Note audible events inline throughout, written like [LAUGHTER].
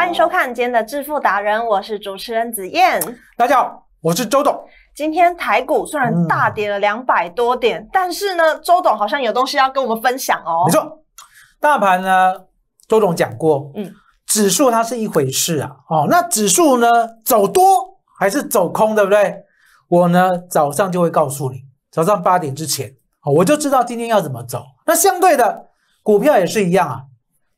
欢迎收看今天的致富达人，我是主持人子燕。大家好，我是周董。今天台股虽然大跌了两百多点，但是呢，周董好像有东西要跟我们分享哦。没错，大盘呢，周董讲过，嗯，指数它是一回事啊，哦，那指数呢走多还是走空，对不对？我呢早上就会告诉你，早上八点之前，我就知道今天要怎么走。那相对的股票也是一样啊，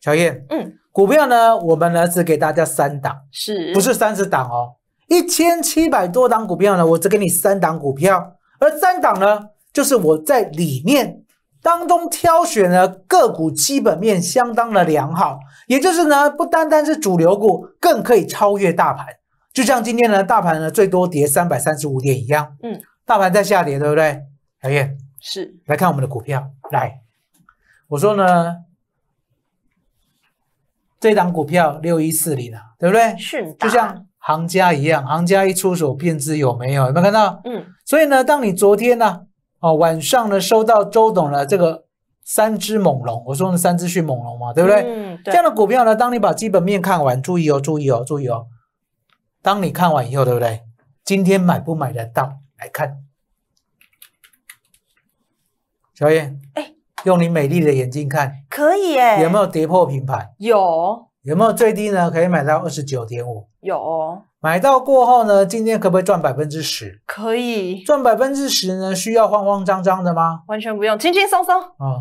小燕，嗯。股票呢？我们呢只给大家三档，是不是三十档哦？一千七百多档股票呢，我只给你三档股票，而三档呢，就是我在里面当中挑选了个股基本面相当的良好，也就是呢，不单单是主流股，更可以超越大盘。就像今天呢，大盘呢最多跌三百三十五点一样，嗯，大盘在下跌，对不对？小叶是来看我们的股票，来，我说呢。这档股票六一四零啊，对不对？是，就像行家一样，行家一出手便知有没有。有没有看到？嗯。所以呢，当你昨天呢，哦，晚上呢，收到周董的这个三只猛龙，我说的三只迅猛龙嘛，对不对？嗯，对。这样的股票呢，当你把基本面看完，注意哦，注意哦，注意哦。当你看完以后，对不对？今天买不买得到来看。小燕。哎。用你美丽的眼睛看，可以耶？有没有跌破品牌？有，有没有最低呢？可以买到二十九点五，有买到过后呢？今天可不可以赚百分之十？可以赚百分之十呢？需要慌慌张张的吗？完全不用，轻轻松松啊！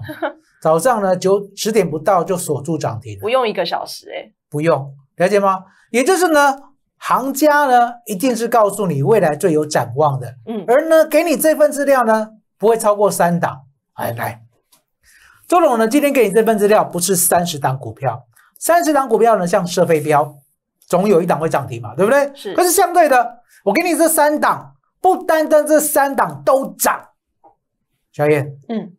早上呢九十点不到就锁住涨停，不用一个小时哎，不用了解吗？也就是呢，行家呢一定是告诉你未来最有展望的，嗯，而呢给你这份资料呢不会超过三档，哎来。周总呢，今天给你这份资料不是三十档股票，三十档股票呢像射飞镖，总有一档会涨停嘛，对不对？是。可是相对的，我给你这三档，不单单这三档都涨，小燕，嗯，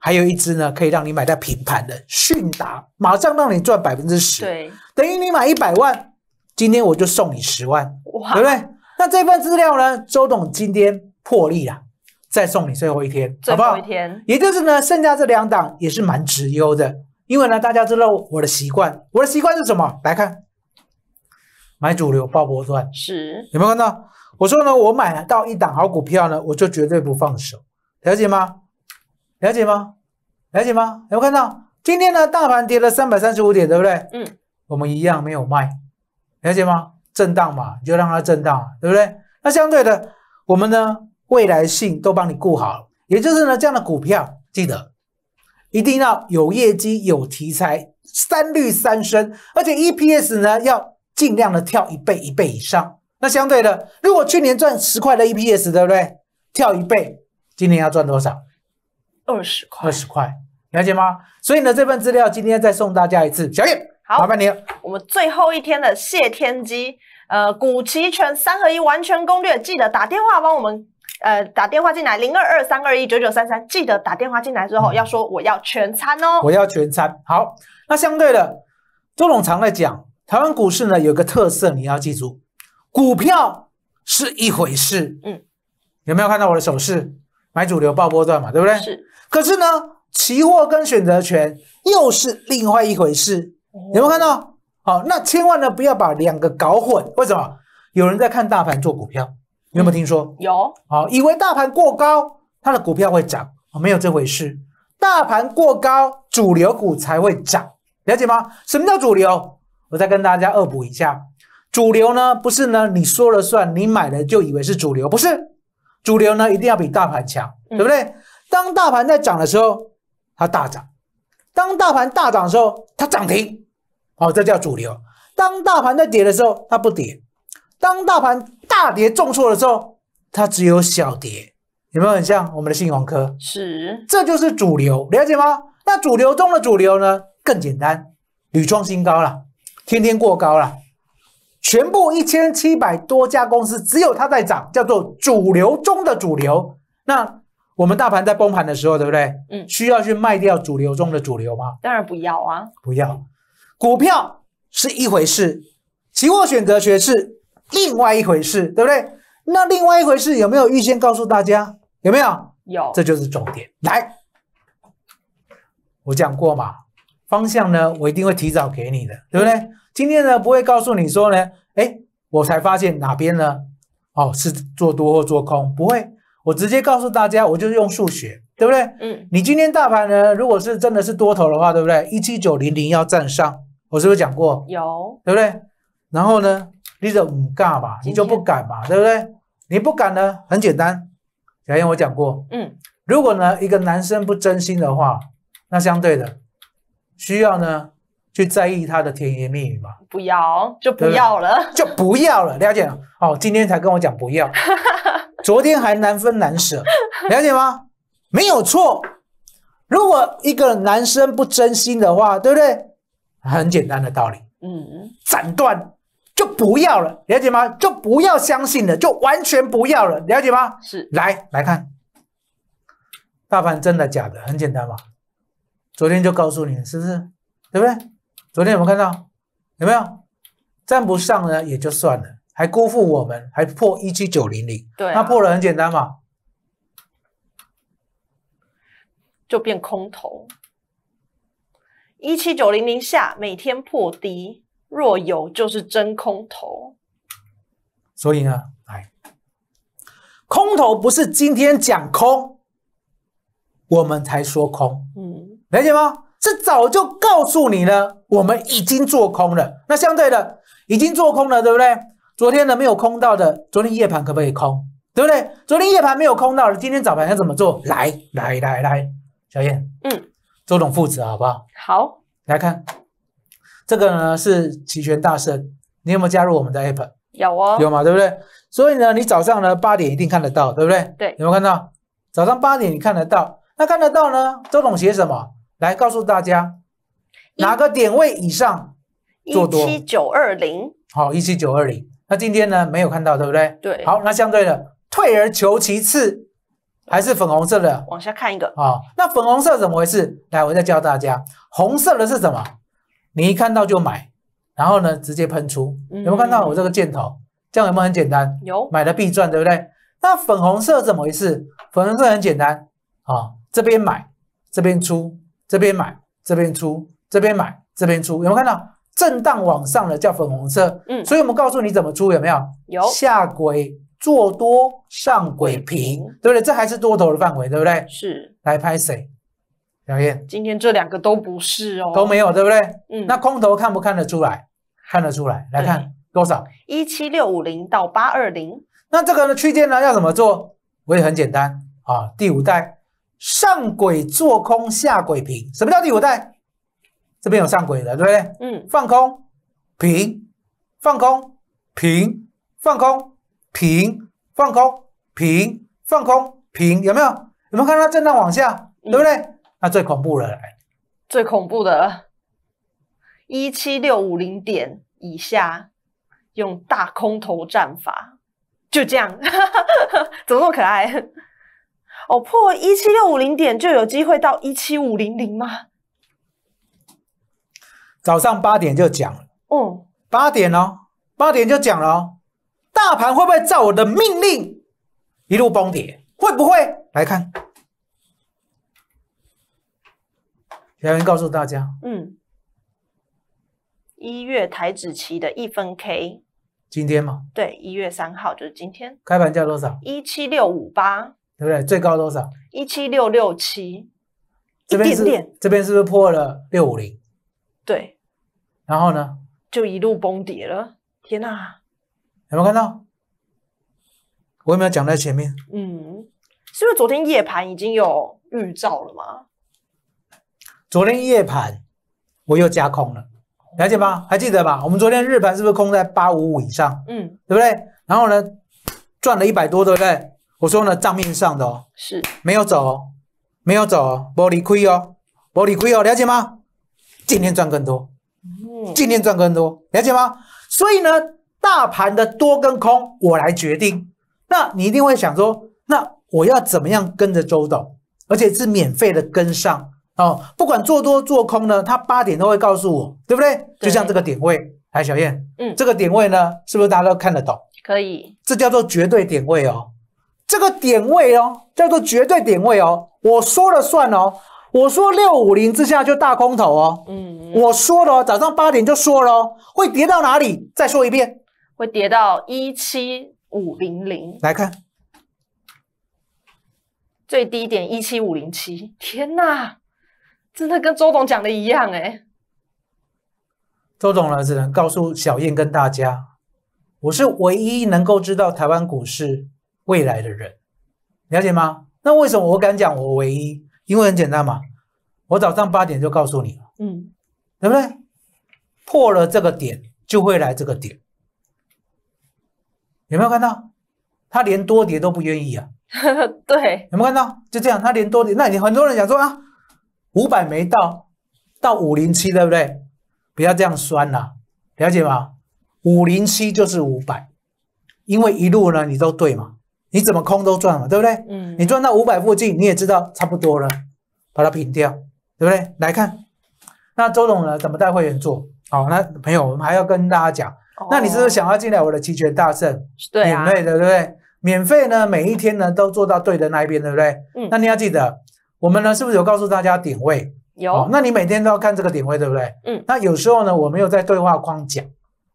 还有一只呢可以让你买到平盘的迅达，马上让你赚百分之十，对，等于你买一百万，今天我就送你十万，对不对？那这份资料呢，周董今天破例了。再送你最后一天，好不好？一天，也就是呢，剩下这两档也是蛮值优的，因为呢，大家知道我的习惯，我的习惯是什么？来看，买主流，爆波段，是有没有看到？我说呢，我买了到一档好股票呢，我就绝对不放手，了解吗？了解吗？了解吗？有没有看到？今天呢，大盘跌了三百三十五点，对不对？嗯，我们一样没有卖，了解吗？震荡嘛，你就让它震荡，对不对？那相对的，我们呢？未来性都帮你顾好了，也就是呢，这样的股票记得一定要有业绩、有题材、三绿三升，而且 EPS 呢要尽量的跳一倍、一倍以上。那相对的，如果去年赚十块的 EPS，对不对？跳一倍，今年要赚多少？二十块。二十块，了解吗？所以呢，这份资料今天再送大家一次，小叶，好，麻烦你。我们最后一天的谢天机，呃，股奇全三合一完全攻略，记得打电话帮我们。呃，打电话进来零二二三二一九九三三，记得打电话进来之后要说我要全餐哦，我要全餐。好，那相对的，周总常在讲台湾股市呢，有个特色，你要记住，股票是一回事，嗯，有没有看到我的手势？买主流爆波段嘛，对不对？是。可是呢，期货跟选择权又是另外一回事，有没有看到？好，那千万呢不要把两个搞混，为什么？有人在看大盘做股票。你有没有听说？有，好，以为大盘过高，它的股票会涨，没有这回事。大盘过高，主流股才会涨，了解吗？什么叫主流？我再跟大家恶补一下，主流呢，不是呢，你说了算，你买了就以为是主流，不是？主流呢，一定要比大盘强，对不对？当大盘在涨的时候，它大涨；当大盘大涨的时候，它涨停，好，这叫主流。当大盘在跌的时候，它不跌。当大盘大跌重挫的时候，它只有小跌，有没有很像我们的信融科？是，这就是主流，了解吗？那主流中的主流呢？更简单，屡创新高了，天天过高了，全部一千七百多家公司，只有它在涨，叫做主流中的主流。那我们大盘在崩盘的时候，对不对？嗯，需要去卖掉主流中的主流吗？当然不要啊，不要，股票是一回事，期货选择学是。另外一回事，对不对？那另外一回事有没有预先告诉大家？有没有？有，这就是重点。来，我讲过嘛，方向呢，我一定会提早给你的，对不对？今天呢，不会告诉你说呢，哎，我才发现哪边呢？哦，是做多或做空？不会，我直接告诉大家，我就是用数学，对不对？嗯。你今天大盘呢，如果是真的是多头的话，对不对？一七九零零要站上，我是不是讲过？有，对不对？然后呢？你这唔尬吧？你就不敢嘛，对不对？你不敢呢？很简单，小燕我讲过，嗯，如果呢一个男生不真心的话，那相对的需要呢去在意他的甜言蜜语嘛？不要就不要了，就不要了。了解？哦，今天才跟我讲不要，[LAUGHS] 昨天还难分难舍，了解吗？没有错。如果一个男生不真心的话，对不对？很简单的道理，嗯，斩断。就不要了，了解吗？就不要相信了，就完全不要了，了解吗？是，来来看，大盘真的假的？很简单嘛，昨天就告诉你，是不是？对不对？昨天有没有看到？有没有？站不上呢也就算了，还辜负我们，还破一七九零零，对，那破了很简单嘛，就变空头，一七九零零下每天破低。若有就是真空头，所以呢，来，空头不是今天讲空，我们才说空，嗯，理解吗？是早就告诉你了，我们已经做空了。那相对的，已经做空了，对不对？昨天的没有空到的，昨天夜盘可不可以空？对不对？昨天夜盘没有空到的，今天早盘要怎么做？来来来来，小燕，嗯，周董父子好不好？好，来看。这个呢是齐全大圣，你有没有加入我们的 app？有哦，有嘛，对不对？所以呢，你早上呢八点一定看得到，对不对？对，有没有看到？早上八点你看得到？那看得到呢？周董写什么？来告诉大家，哪个点位以上做多？一七九二零。好，一七九二零。那今天呢没有看到，对不对？对。好，那相对的退而求其次，还是粉红色的。往下看一个啊，那粉红色怎么回事？来，我再教大家，红色的是什么？你一看到就买，然后呢，直接喷出，有没有看到我这个箭头？这样有没有很简单？有，买的必赚，对不对？那粉红色怎么回事？粉红色很简单啊，这边买，这边出，这边买，这边出，这边买，这边出，有没有看到震荡往上的叫粉红色？嗯，所以我们告诉你怎么出，有没有？有下轨做多，上轨平，对不对？这还是多头的范围，对不对？是来拍谁？小燕，今天这两个都不是哦，都没有，对不对？嗯，那空头看不看得出来？看得出来，来看多少？一七六五零到八二零。那这个呢区间呢要怎么做？我也很简单啊，第五代上轨做空，下轨平。什么叫第五代？这边有上轨的，对不对？嗯，放空平，放空平，放空平，放空平，放空平，有没有？有没有看到震荡往下，对不对？那最恐怖了，最恐怖的，一七六五零点以下，用大空头战法，就这样，[LAUGHS] 怎么那么可爱？哦，破一七六五零点就有机会到一七五零零吗？早上八点就讲了，嗯，八点哦，八点就讲了，哦，大盘会不会照我的命令一路崩跌？会不会？来看。苗园告诉大家，嗯，一月台子期的一分 K，今天吗？对，一月三号就是今天。开盘价多少？一七六五八，对不对？最高多少？一七六六七。这边是，这边是不是破了六五零？对。然后呢？就一路崩跌了。天哪，有没有看到？我有没有讲在前面？嗯，是不是昨天夜盘已经有预兆了吗？昨天夜盘，我又加空了，了解吗？还记得吧？我们昨天日盘是不是空在八五五以上？嗯，对不对？然后呢，赚了一百多，对不对？我说呢，账面上的哦，是没有走，没有走，玻璃亏哦，玻璃亏哦，了解吗？今天赚更多，今天赚更多，了解吗？所以呢，大盘的多跟空我来决定。那你一定会想说，那我要怎么样跟着周董，而且是免费的跟上？哦，不管做多做空呢，他八点都会告诉我，对不对？就像这个点位，来小燕，嗯，这个点位呢，是不是大家都看得懂？可以，这叫做绝对点位哦。这个点位哦，叫做绝对点位哦，我说了算哦。我说六五零之下就大空头哦。嗯，我说了，早上八点就说了，会跌到哪里？再说一遍，会跌到一七五零零。来看最低点一七五零七，天哪！真的跟周董讲的一样哎，周董呢只能告诉小燕跟大家，我是唯一能够知道台湾股市未来的人，了解吗？那为什么我敢讲我唯一？因为很简单嘛，我早上八点就告诉你了，嗯，对不对？破了这个点就会来这个点，有没有看到？他连多跌都不愿意啊，[LAUGHS] 对，有没有看到？就这样，他连多跌，那你很多人讲说啊。五百没到，到五零七，对不对？不要这样算了，了解吗？五零七就是五百，因为一路呢，你都对嘛，你怎么空都赚嘛，对不对？嗯，你赚到五百附近，你也知道差不多了，把它平掉，对不对？来看，那周总呢，怎么带会员做？好，那朋友，我们还要跟大家讲，那你是不是想要进来我的期权大圣免费，对不对？免费呢，每一天呢都做到对的那一边，对不对？嗯，那你要记得。我们呢，是不是有告诉大家点位？有。那你每天都要看这个点位，对不对？嗯。那有时候呢，我没有在对话框讲，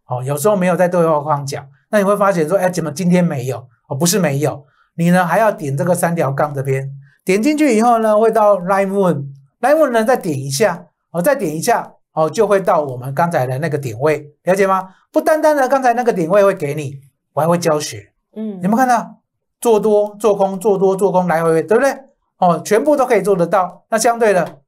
哦，有时候没有在对话框讲，那你会发现说，哎，怎么今天没有？哦，不是没有，你呢还要点这个三条杠这边，点进去以后呢，会到 Live One，l i n e One 再点一下，哦，再点一下，哦，就会到我们刚才的那个点位，了解吗？不单单的刚才那个点位会给你，我还会教学。嗯。有没有看到？做多、做空、做多、做空，来回对不对？哦，全部都可以做得到，那相对的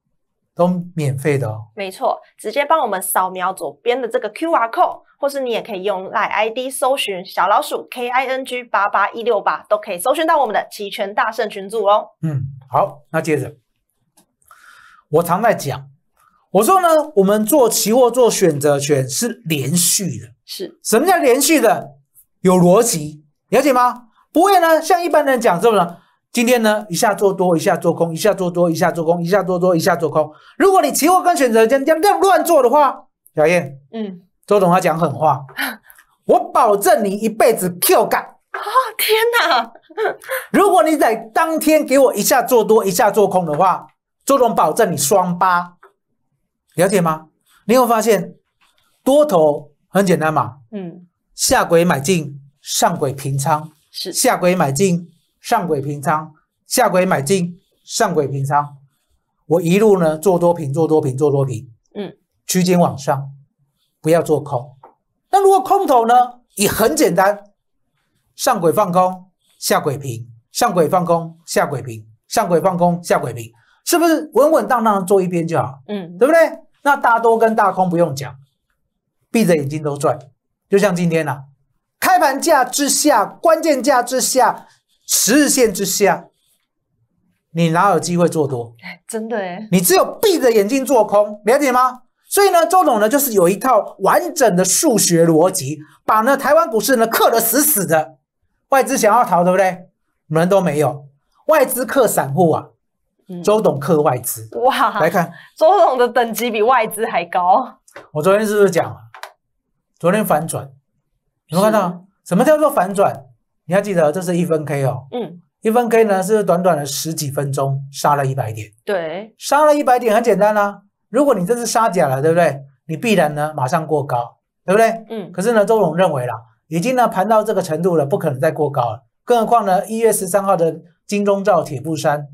都免费的哦。没错，直接帮我们扫描左边的这个 QR code，或是你也可以用 l ID 搜寻小老鼠 K I N G 八八一六八，都可以搜寻到我们的期权大圣群组哦。嗯，好，那接着我常在讲，我说呢，我们做期货做选择权是连续的，是什么叫连续的？有逻辑，了解吗？不会呢，像一般人讲这种。今天呢，一下做多，一下做空，一下做多，一下做空，一下做多，一下做空。如果你期货跟选择间这样乱做的话，小燕，嗯，周董他讲狠话，[LAUGHS] 我保证你一辈子 Q 干啊！天哪！[LAUGHS] 如果你在当天给我一下做多，一下做空的话，周董保证你双八，了解吗？你有发现，多头很简单嘛，嗯，下轨买进，上轨平仓，是下轨买进。上轨平仓，下轨买进；上轨平仓，我一路呢做多平，做多平，做多平。嗯，区间往上，不要做空。那如果空头呢，也很简单，上轨放空，下轨平；上轨放空，下轨平；上轨放空，下轨平，是不是稳稳当当做一边就好？嗯，对不对？那大多跟大空不用讲，闭着眼睛都赚。就像今天啊，开盘价之下，关键价之下。十日线之下，你哪有机会做多？哎，真的哎，你只有闭着眼睛做空，了解吗？所以呢，周董呢就是有一套完整的数学逻辑，把呢台湾股市呢克得死死的。外资想要逃，对不对？门都没有。外资克散户啊，周董克外资。哇，来看周董的等级比外资还高。我昨天是不是讲？昨天反转，有没有看到？什么叫做反转？你要记得，这是一分 K 哦，嗯，一分 K 呢是短短的十几分钟杀了一百点，对，杀了一百点很简单啦。如果你这是杀假了，对不对？你必然呢马上过高，对不对？嗯，可是呢周总认为啦，已经呢盘到这个程度了，不可能再过高了。更何况呢一月十三号的金钟罩铁布衫，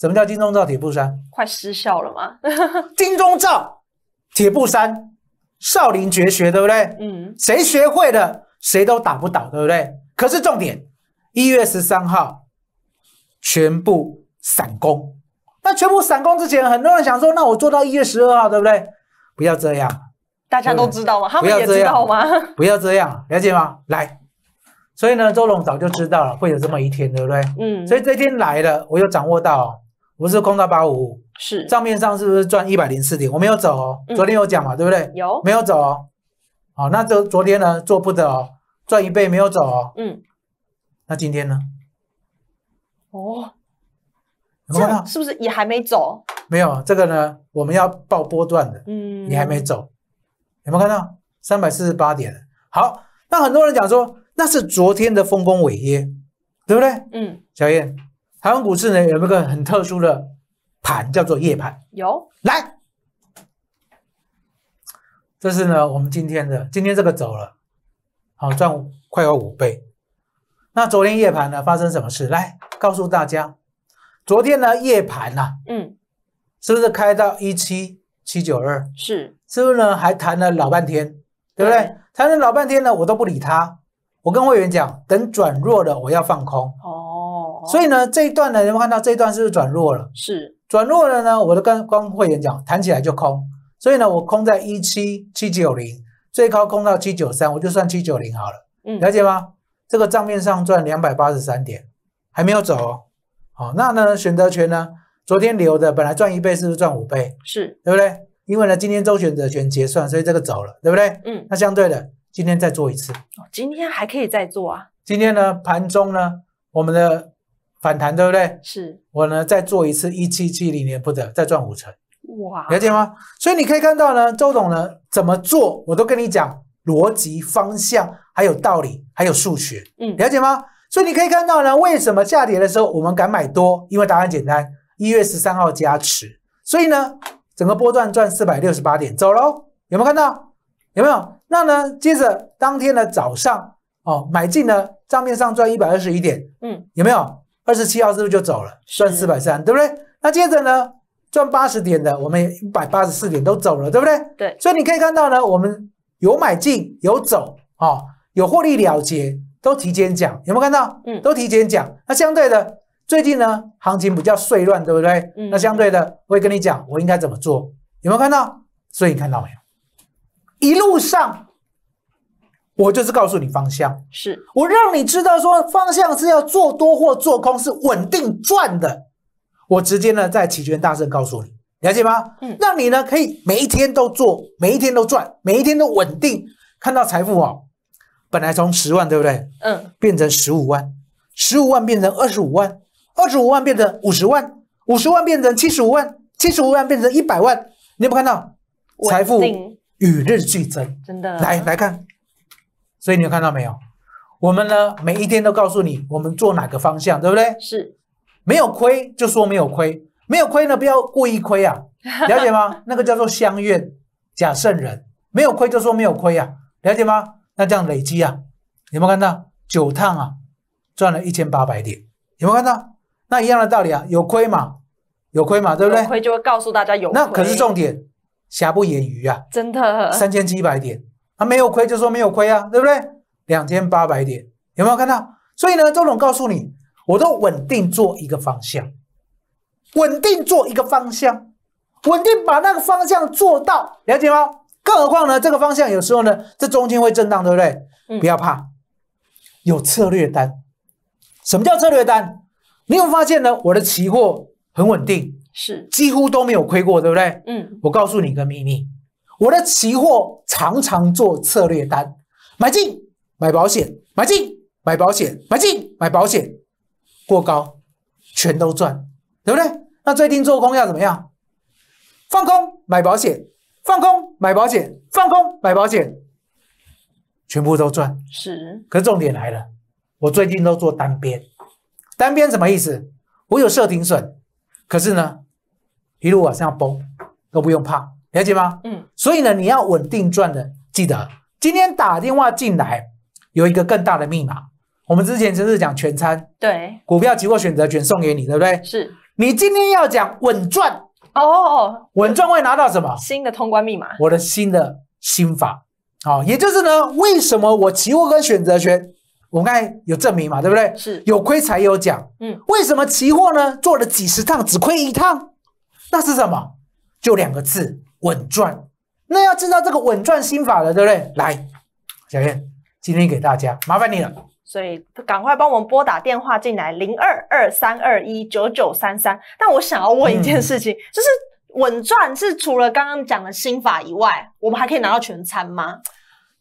什么叫金钟罩铁布衫？快失效了吗？[LAUGHS] 金钟罩、铁布衫、少林绝学，对不对？嗯，谁学会了谁都打不倒，对不对？可是重点，一月十三号全部散工。那全部散工之前，很多人想说：“那我做到一月十二号，对不对？”不要这样，大家都知道吗？他们也知道吗？不要这样，了解吗？来，所以呢，周龙早就知道了会有这么一天，对不对？嗯。所以这天来了，我又掌握到，我是空到八五五，是账面上是不是赚一百零四点？我没有走，昨天有讲嘛，对不对？有。没有走。好，那就昨天呢做不得哦。赚一倍没有走，嗯，那今天呢？哦，有没有是不是也还没走？没有，这个呢，我们要报波段的，嗯，你还没走，有没有看到？三百四十八点。好，那很多人讲说那是昨天的丰功伟业，对不对？嗯，小叶，台湾股市呢有没有一个很特殊的盘叫做夜盘？有，来，这是呢我们今天的，今天这个走了。好赚快要五倍，那昨天夜盘呢发生什么事？来告诉大家，昨天呢夜盘呐，嗯，是不是开到一七七九二？是，是不是呢还谈了老半天，对不对？谈了老半天呢，我都不理他，我跟会员讲，等转弱了我要放空。哦，所以呢这一段呢，你们看到这一段是不是转弱了？是，转弱了呢，我都跟跟会员讲，谈起来就空，所以呢我空在一七七九零。最高空到七九三，我就算七九零好了。嗯，了解吗？这个账面上赚两百八十三点，还没有走。哦。好，那呢，选择权呢，昨天留的本来赚一倍，是不是赚五倍？是，对不对？因为呢，今天周选择权结算，所以这个走了，对不对？嗯，那相对的，今天再做一次。哦，今天还可以再做啊？今天呢，盘中呢，我们的反弹，对不对？是。我呢，再做一次一七七零年不得再赚五成。哇，了解吗？所以你可以看到呢，周董呢怎么做，我都跟你讲逻辑方向，还有道理，还有数学，嗯，了解吗？所以你可以看到呢，为什么下跌的时候我们敢买多？因为答案简单，一月十三号加持，所以呢，整个波段赚四百六十八点，走喽，有没有看到？有没有？那呢，接着当天的早上哦，买进呢，账面上赚一百二十一点，嗯，有没有？二十七号是不是就走了，赚四百三，对不对？那接着呢？赚八十点的，我们一百八十四点都走了，对不对？对。所以你可以看到呢，我们有买进，有走啊，有获利了结，都提前讲，有没有看到？嗯，都提前讲。那相对的，最近呢，行情比较碎乱，对不对？嗯。那相对的，我也跟你讲，我应该怎么做，有没有看到？所以你看到没有？一路上，我就是告诉你方向，是我让你知道说方向是要做多或做空，是稳定赚的。我直接呢，在齐缘大圣告诉你，了解吗？嗯，那你呢，可以每一天都做，每一天都赚，每一天都稳定，看到财富哦。本来从十万，对不对？嗯，变成十五万，十五万变成二十五万，二十五万变成五十万，五十万变成七十五万，七十五万变成一百万，你有没有看到财富与日俱增？真的，来来看，所以你有看到没有？我们呢，每一天都告诉你，我们做哪个方向，对不对？是。没有亏就说没有亏，没有亏呢不要故意亏啊，[LAUGHS] 了解吗？那个叫做相怨假圣人，没有亏就说没有亏啊，了解吗？那这样累积啊，有没有看到九趟啊赚了一千八百点，有没有看到？那一样的道理啊，有亏嘛，有亏嘛，对不对？亏就会告诉大家有亏。那可是重点，瑕不掩瑜啊，真的三千七百点啊，没有亏就说没有亏啊，对不对？两千八百点有没有看到？所以呢，周总告诉你。我都稳定做一个方向，稳定做一个方向，稳定把那个方向做到，了解吗？更何况呢，这个方向有时候呢，这中间会震荡，对不对？嗯。不要怕，有策略单。什么叫策略单？你有发现呢？我的期货很稳定，是几乎都没有亏过，对不对？嗯。我告诉你一个秘密，我的期货常常做策略单，买进买保险，买进买保险，买进买保险。过高，全都赚，对不对？那最近做空要怎么样？放空买保险，放空买保险，放空买保险，全部都赚。是。可是重点来了，我最近都做单边。单边什么意思？我有设停损，可是呢，一路往上崩都不用怕，了解吗？嗯。所以呢，你要稳定赚的，记得今天打电话进来，有一个更大的密码。我们之前只是讲全餐，对，股票期货选择权送给你，对不对？是你今天要讲稳赚哦，稳赚会拿到什么？新的通关密码，我的新的心法，好，也就是呢，为什么我期货跟选择权，我们有证明嘛，对不对？是有亏才有奖，嗯，为什么期货呢做了几十趟只亏一趟？那是什么？就两个字，稳赚。那要知道这个稳赚心法了，对不对？来，小燕，今天给大家麻烦你了。所以赶快帮我们拨打电话进来，零二二三二一九九三三。但我想要问一件事情，就是稳赚是除了刚刚讲的心法以外，我们还可以拿到全餐吗？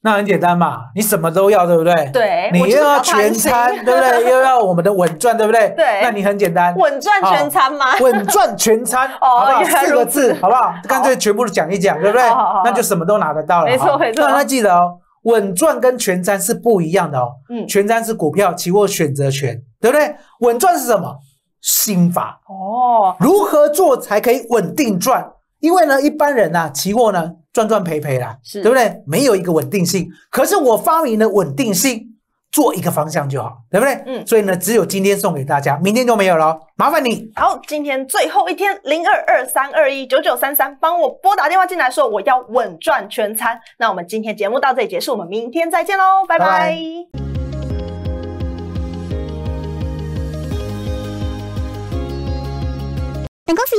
那很简单嘛，你什么都要，对不对？对，你又要全餐，对不对？[LAUGHS] 又要我们的稳赚，对不对？对，那你很简单，稳赚全餐吗？稳赚全餐 [LAUGHS] 哦，四个字，好不好？干脆全部都讲一讲，对不对？那就什么都拿得到了，没错没错，让记得哦。稳赚跟全沾是不一样的哦，嗯，全沾是股票、期货选择权，对不对？稳赚是什么心法哦？如何做才可以稳定赚？因为呢，一般人呢，期货呢，赚赚赔赔啦，对不对？没有一个稳定性。可是我发明的稳定性。做一个方向就好，对不对？嗯，所以呢，只有今天送给大家，明天就没有了。麻烦你，好，今天最后一天零二二三二一九九三三，帮我拨打电话进来，说我要稳赚全餐。那我们今天节目到这里结束，我们明天再见喽，拜拜。